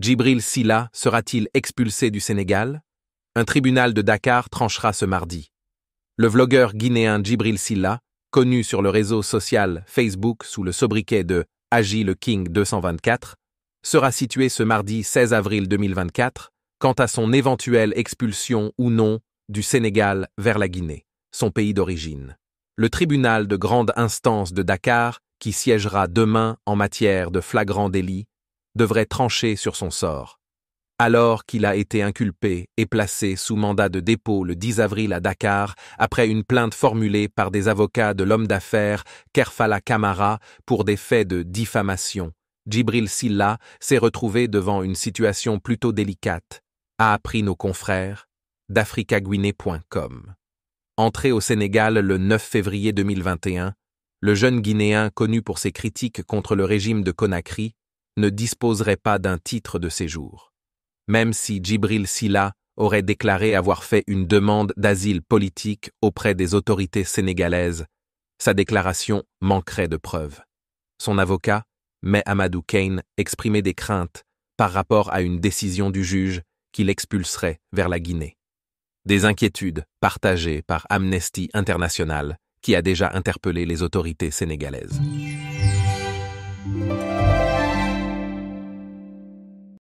Djibril Silla sera-t-il expulsé du Sénégal Un tribunal de Dakar tranchera ce mardi. Le vlogueur guinéen Djibril Silla, connu sur le réseau social Facebook sous le sobriquet de Agile King 224, sera situé ce mardi 16 avril 2024 quant à son éventuelle expulsion ou non du Sénégal vers la Guinée, son pays d'origine. Le tribunal de grande instance de Dakar, qui siégera demain en matière de flagrant délit, devrait trancher sur son sort. Alors qu'il a été inculpé et placé sous mandat de dépôt le 10 avril à Dakar après une plainte formulée par des avocats de l'homme d'affaires Kerfala Kamara pour des faits de diffamation, Djibril Silla s'est retrouvé devant une situation plutôt délicate, a appris nos confrères d'africaguinée.com. Entré au Sénégal le 9 février 2021, le jeune Guinéen, connu pour ses critiques contre le régime de Conakry, ne disposerait pas d'un titre de séjour. Même si Djibril Silla aurait déclaré avoir fait une demande d'asile politique auprès des autorités sénégalaises, sa déclaration manquerait de preuves. Son avocat, mais Amadou Kane exprimait des craintes par rapport à une décision du juge qui l'expulserait vers la Guinée. Des inquiétudes partagées par Amnesty International, qui a déjà interpellé les autorités sénégalaises.